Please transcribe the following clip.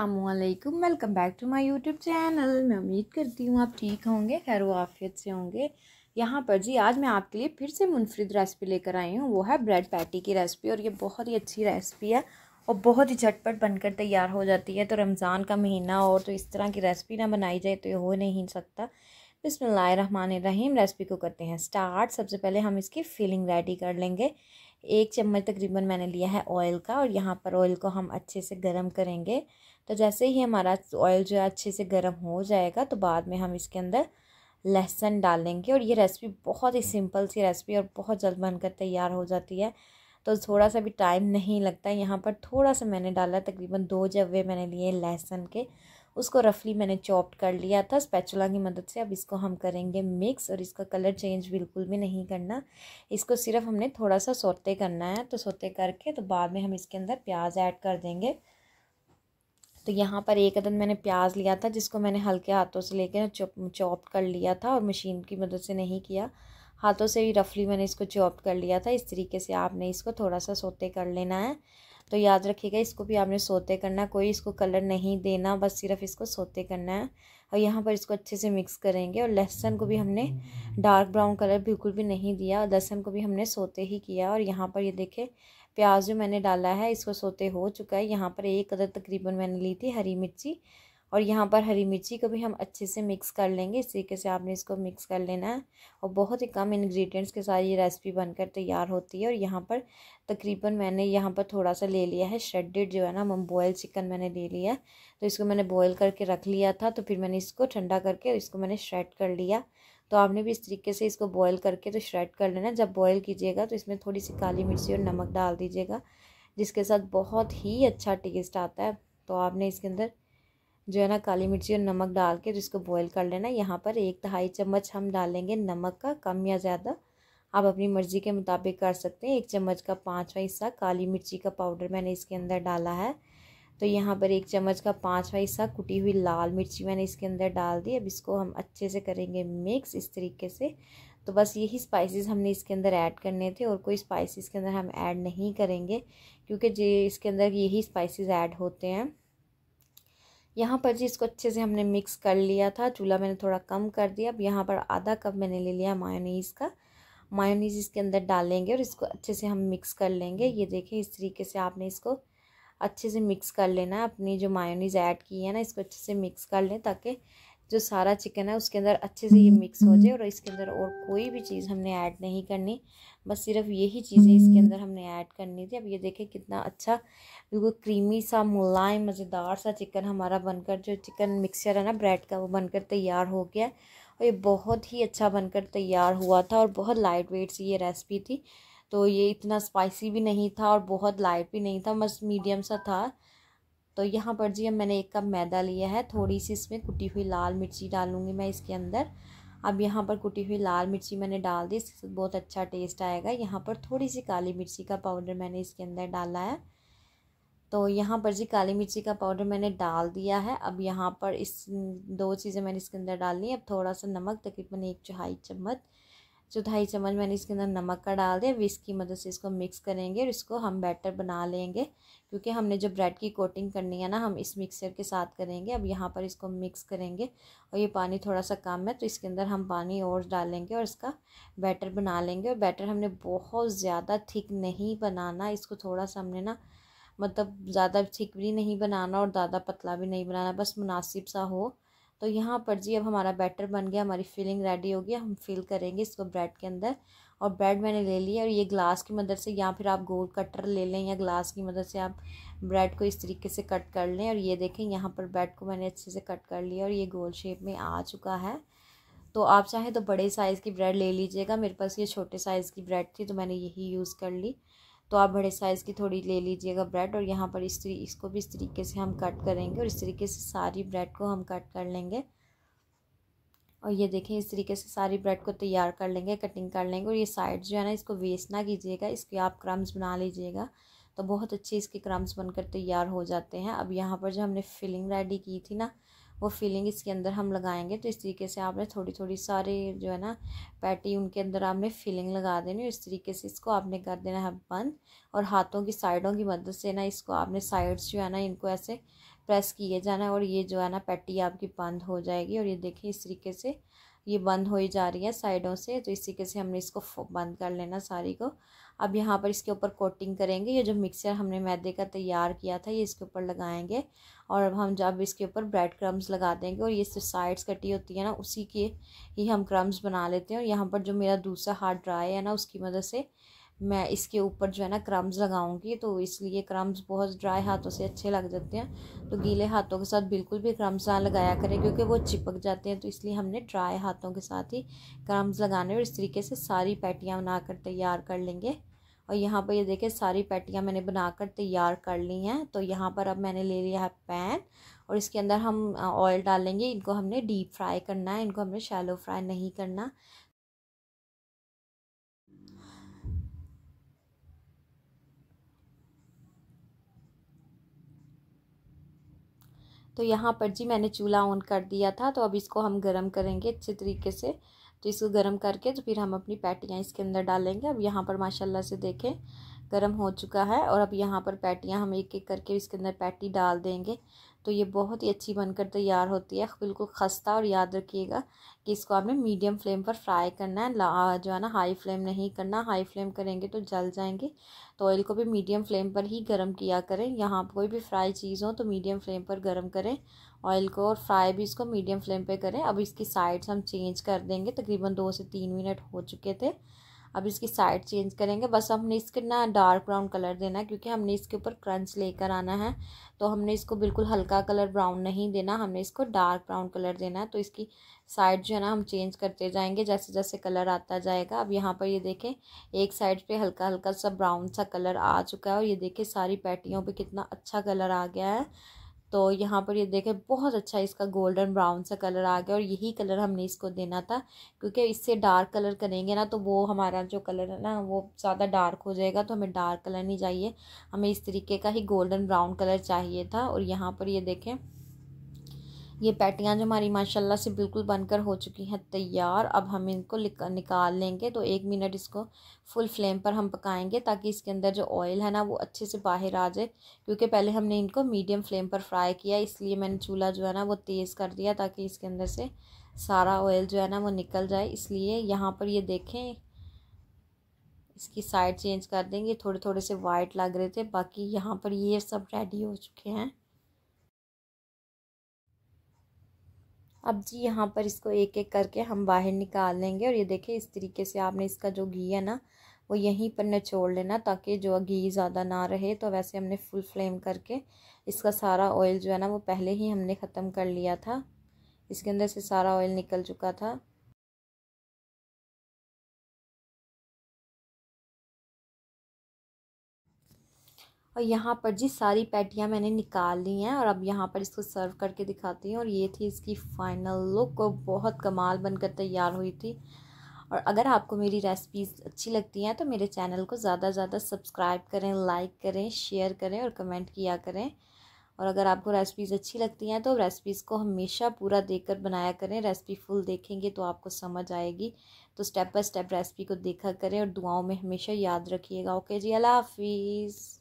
असलकुम welcome back to my YouTube channel मैं उम्मीद करती हूँ आप ठीक होंगे खैर वाफियत से होंगे यहाँ पर जी आज मैं आपके लिए फिर से मुनफरद रेसिपी लेकर आई हूँ वो है ब्रेड पैटी की रेसिपी और ये बहुत ही अच्छी रेसिपी है और बहुत ही झटपट बनकर तैयार हो जाती है तो रमज़ान का महीना और तो इस तरह की रेसिपी ना बनाई जाए तो ये हो नहीं सकता रहीम रेसिपी को करते हैं स्टार्ट सबसे पहले हम इसकी फिलिंग रेडी कर लेंगे एक चम्मच तकरीबन मैंने लिया है ऑयल का और यहाँ पर ऑयल को हम अच्छे से गर्म करेंगे तो जैसे ही हमारा ऑयल जो है अच्छे से गर्म हो जाएगा तो बाद में हम इसके अंदर लहसन डाल और ये रेसिपी बहुत ही सिंपल सी रेसिपी और बहुत जल्द बनकर तैयार हो जाती है तो थोड़ा सा भी टाइम नहीं लगता यहाँ पर थोड़ा सा मैंने डाला तकरीबन दो जवे मैंने लिए लहसन के उसको रफली मैंने चॉप्ड कर लिया था स्पैचुला की मदद से अब इसको हम करेंगे मिक्स और इसका कलर चेंज बिल्कुल भी नहीं करना इसको सिर्फ हमने थोड़ा सा सोते करना है तो सोते करके तो बाद में हम इसके अंदर प्याज ऐड कर देंगे तो यहाँ पर एक अदन मैंने प्याज लिया था जिसको मैंने हल्के हाथों से लेकर चॉप कर लिया था और मशीन की मदद से नहीं किया हाथों से ही रफली मैंने इसको चॉप कर लिया था इस तरीके से आपने इसको थोड़ा सा सोते कर लेना है तो याद रखिएगा इसको भी आपने सोते करना कोई इसको कलर नहीं देना बस सिर्फ इसको सोते करना है और यहाँ पर इसको अच्छे से मिक्स करेंगे और लहसुन को भी हमने डार्क ब्राउन कलर बिल्कुल भी नहीं दिया और लहसुन को भी हमने सोते ही किया और यहाँ पर ये देखें प्याज जो मैंने डाला है इसको सोते हो चुका है यहाँ पर एक अदर तकरीबन मैंने ली थी हरी मिर्ची और यहाँ पर हरी मिर्ची को भी हम अच्छे से मिक्स कर लेंगे इस तरीके से आपने इसको मिक्स कर लेना है और बहुत ही कम इंग्रेडिएंट्स के साथ ये रेसिपी बनकर तैयार होती है और यहाँ पर तकरीबन मैंने यहाँ पर थोड़ा सा ले लिया है श्रेडेड जो है ना मम बॉयल चिकन मैंने ले लिया तो इसको मैंने बॉयल करके रख लिया था तो फिर मैंने इसको ठंडा करके इसको मैंने श्रेड कर लिया तो आपने भी इस तरीके से इसको बॉयल करके तो श्रेड कर लेना जब बॉयल कीजिएगा तो इसमें थोड़ी सी काली मिर्ची और नमक डाल दीजिएगा जिसके साथ बहुत ही अच्छा टेस्ट आता है तो आपने इसके अंदर जो है ना काली मिर्ची और नमक डाल के तो बॉयल बॉईल कर लेना यहाँ पर एक दहाई चम्मच हम डालेंगे नमक का कम या ज़्यादा आप अपनी मर्ज़ी के मुताबिक कर सकते हैं एक चम्मच का पाँचवा हिस्सा काली मिर्ची का पाउडर मैंने इसके अंदर डाला है तो यहाँ पर एक चम्मच का पाँचवा हिस्सा कुटी हुई लाल मिर्ची मैंने इसके अंदर डाल दी अब इसको हम अच्छे से करेंगे मिक्स इस तरीके से तो बस यही स्पाइसेस हमने इसके अंदर ऐड करने थे और कोई स्पाइसेस के अंदर हम ऐड नहीं करेंगे क्योंकि जे इसके अंदर यही स्पाइसेस ऐड होते हैं यहाँ पर जी इसको अच्छे से हमने मिक्स कर लिया था चूल्हा मैंने थोड़ा कम कर दिया अब यहाँ पर आधा कप मैंने ले लिया मायोनीज़ का मायोनीज़ इसके अंदर डालेंगे और इसको अच्छे से हम मिक्स कर लेंगे ये देखें इस तरीके से आपने इसको अच्छे से मिक्स कर लेना अपनी जो मायोनीज़ ऐड की है ना इसको अच्छे से मिक्स कर लें ताकि जो सारा चिकन है उसके अंदर अच्छे से ये मिक्स हम्म, हो जाए हम्म। और इसके अंदर और कोई भी चीज़ हमने ऐड नहीं करनी बस सिर्फ यही चीज़ें इसके हम्म। अंदर हमने ऐड करनी थी अब ये देखें कितना अच्छा बिल्कुल क्रीमी सा मुलायम मज़ेदार सा चिकन हमारा बनकर जो चिकन मिक्सचर है ना ब्रेड का वो बनकर तैयार हो गया और ये बहुत ही अच्छा बनकर तैयार हुआ था और बहुत लाइट वेट सी ये रेसिपी थी तो ये इतना स्पाइसी भी नहीं था और बहुत लाइट भी नहीं था बस मीडियम सा था तो यहाँ पर जी अब मैंने एक कप मैदा लिया है थोड़ी सी इसमें कुटी हुई लाल मिर्ची डालूँगी मैं इसके अंदर अब यहाँ पर कुटी हुई लाल मिर्ची मैंने डाल दी इसके साथ बहुत अच्छा टेस्ट आएगा यहाँ पर थोड़ी सी काली मिर्ची का पाउडर मैंने इसके अंदर डाला है तो यहाँ पर जी काली मिर्ची का पाउडर मैंने डाल दिया है अब यहाँ पर इस दो चीज़ें मैंने इसके अंदर डाल ली अब थोड़ा सा नमक तकरीबन एक चौहाई चम्मच चौथाई चम्मच मैंने इसके अंदर नमक का डाल दिया विस्क की मदद से इसको मिक्स करेंगे और इसको हम बैटर बना लेंगे क्योंकि हमने जो ब्रेड की कोटिंग करनी है ना हम इस मिक्सर के साथ करेंगे अब यहाँ पर इसको मिक्स करेंगे और ये पानी थोड़ा सा कम है तो इसके अंदर हम पानी और डालेंगे और इसका बैटर बना लेंगे और बैटर हमने बहुत ज़्यादा थिक नहीं बनाना इसको थोड़ा सा हमने ना मतलब ज़्यादा थिक भी नहीं बनाना और ज़्यादा पतला भी नहीं बनाना बस मुनासिब सा हो तो यहाँ पर जी अब हमारा बैटर बन गया हमारी फिलिंग रेडी होगी हम फिल करेंगे इसको ब्रेड के अंदर और ब्रेड मैंने ले लिया और ये ग्लास की मदद से या फिर आप गोल कटर ले लें या ग्लास की मदद से आप ब्रेड को इस तरीके से कट कर लें और ये देखें यहाँ पर ब्रेड को मैंने अच्छे से कट कर लिया और ये गोल शेप में आ चुका है तो आप चाहें तो बड़े साइज़ की ब्रेड ले लीजिएगा मेरे पास ये छोटे साइज़ की ब्रेड थी तो मैंने यही यूज़ कर ली तो आप बड़े साइज़ की थोड़ी ले लीजिएगा ब्रेड और यहाँ पर इस इसको भी इस तरीके से हम कट करेंगे और इस तरीके से सारी ब्रेड को हम कट कर लेंगे और ये देखें इस तरीके से सारी ब्रेड को तैयार कर लेंगे कटिंग कर लेंगे और ये साइड जो है ना इसको वेस्ट ना कीजिएगा इसके आप क्रम्स बना लीजिएगा तो बहुत अच्छे इसके क्रम्स बनकर तैयार हो जाते हैं अब यहाँ पर जो हमने फिलिंग रेडी की थी ना वो फीलिंग इसके अंदर हम लगाएंगे तो इस तरीके से आपने थोड़ी थोड़ी सारे जो है ना पैटी उनके अंदर आपने फीलिंग लगा देनी और इस तरीके से इसको आपने कर देना है बंद और हाथों की साइडों की मदद से ना इसको आपने साइड्स जो है ना इनको ऐसे प्रेस किए जाना और ये जो है ना पैटी आपकी बंद हो जाएगी और ये देखें इस तरीके से ये बंद हो ही जा रही है साइडों से तो इसी के से हमने इसको बंद कर लेना सारी को अब यहाँ पर इसके ऊपर कोटिंग करेंगे ये जो मिक्सर हमने मैदे का तैयार किया था ये इसके ऊपर लगाएंगे और अब हम जब इसके ऊपर ब्रेड क्रम्स लगा देंगे और ये जो साइड्स कटी होती है ना उसी के ही हम क्रम्स बना लेते हैं और यहाँ पर जो मेरा दूसरा हार्ड ड्राई है ना उसकी मदद से मैं इसके ऊपर जो है ना क्रम्स लगाऊंगी तो इसलिए क्रम्स बहुत ड्राई हाथों से अच्छे लग जाते हैं तो गीले हाथों के साथ बिल्कुल भी क्रम्स ना लगाया करें क्योंकि वो चिपक जाते हैं तो इसलिए हमने ड्राई हाथों के साथ ही क्रम्स लगाने और इस तरीके से सारी पैटियाँ बनाकर तैयार कर लेंगे और यहाँ पर ये देखें सारी पैटियाँ मैंने बनाकर तैयार कर ली हैं तो यहाँ पर अब मैंने ले लिया है पैन और इसके अंदर हम ऑयल डालेंगे इनको हमने डीप फ्राई करना है इनको हमने शैलो फ्राई नहीं करना तो यहाँ पर जी मैंने चूल्हा ऑन कर दिया था तो अब इसको हम गर्म करेंगे अच्छे तरीके से तो इसको गर्म करके तो फिर हम अपनी पैटियाँ इसके अंदर डालेंगे अब यहाँ पर माशाल्लाह से देखें गर्म हो चुका है और अब यहाँ पर पैटियाँ हम एक एक करके इसके अंदर पैटी डाल देंगे तो ये बहुत ही अच्छी बनकर तैयार होती है बिल्कुल खस्ता और याद रखिएगा कि इसको आपने मीडियम फ्लेम पर फ्राई करना है जो है ना हाई फ्लेम नहीं करना हाई फ्लेम करेंगे तो जल जाएंगे तो ऑयल को भी मीडियम फ्लेम पर ही गर्म किया करें यहाँ कोई भी फ्राई चीज़ हो तो मीडियम फ्लेम पर गर्म करें ऑयल को और फ्राई भी इसको मीडियम फ्लेम पर करें अब इसकी साइड्स हम चेंज कर देंगे तकरीबन दो से तीन मिनट हो चुके थे अब इसकी साइड चेंज करेंगे बस हमने इसके ना डार्क ब्राउन कलर देना है क्योंकि हमने इसके ऊपर क्रंच लेकर आना है तो हमने इसको बिल्कुल हल्का कलर ब्राउन नहीं देना हमने इसको डार्क ब्राउन कलर देना है तो इसकी साइड जो है ना हम चेंज करते जाएंगे जैसे जैसे कलर आता जाएगा अब यहाँ पर ये देखें एक साइड पे हल्का हल्का सा ब्राउन सा कलर आ चुका है और ये देखें सारी पैटियों पे कितना अच्छा कलर आ गया है तो यहाँ पर ये देखें बहुत अच्छा इसका गोल्डन ब्राउन सा कलर आ गया और यही कलर हमने इसको देना था क्योंकि इससे डार्क कलर करेंगे ना तो वो हमारा जो कलर है ना वो ज़्यादा डार्क हो जाएगा तो हमें डार्क कलर नहीं चाहिए हमें इस तरीके का ही गोल्डन ब्राउन कलर चाहिए था और यहाँ पर ये देखें ये पैटियाँ जो हमारी माशाल्लाह से बिल्कुल बनकर हो चुकी हैं तैयार अब हम इनको निकाल लेंगे तो एक मिनट इसको फुल फ्लेम पर हम पकाएंगे ताकि इसके अंदर जो ऑयल है ना वो अच्छे से बाहर आ जाए क्योंकि पहले हमने इनको मीडियम फ्लेम पर फ्राई किया इसलिए मैंने चूल्हा जो है ना वो तेज़ कर दिया ताकि इसके अंदर से सारा ऑयल जो है ना वो निकल जाए इसलिए यहाँ पर ये देखें इसकी साइड चेंज कर देंगे थोड़े थोड़े से वाइट लग रहे थे बाकी यहाँ पर ये सब रेडी हो चुके हैं अब जी यहाँ पर इसको एक एक करके हम बाहर निकाल लेंगे और ये देखिए इस तरीके से आपने इसका जो घी है ना वो यहीं पर निचोड़ लेना ताकि जो घी ज़्यादा ना रहे तो वैसे हमने फुल फ्लेम करके इसका सारा ऑयल जो है ना वो पहले ही हमने ख़त्म कर लिया था इसके अंदर से सारा ऑयल निकल चुका था और यहाँ पर जी सारी पैटियाँ मैंने निकाल ली हैं और अब यहाँ पर इसको सर्व करके दिखाती हूँ और ये थी इसकी फ़ाइनल लुक और बहुत कमाल बनकर तैयार हुई थी और अगर आपको मेरी रेसिपीज़ अच्छी लगती हैं तो मेरे चैनल को ज़्यादा से ज़्यादा सब्सक्राइब करें लाइक करें शेयर करें और कमेंट किया करें और अगर आपको रेसिपीज़ अच्छी लगती हैं तो रेसिपीज़ को हमेशा पूरा देखकर बनाया करें रेसिपी फुल देखेंगे तो आपको समझ आएगी तो स्टेप बाय स्टेप रेसिपी को देखा करें और दुआओं में हमेशा याद रखिएगा ओके जी अल्लाह हाफिज़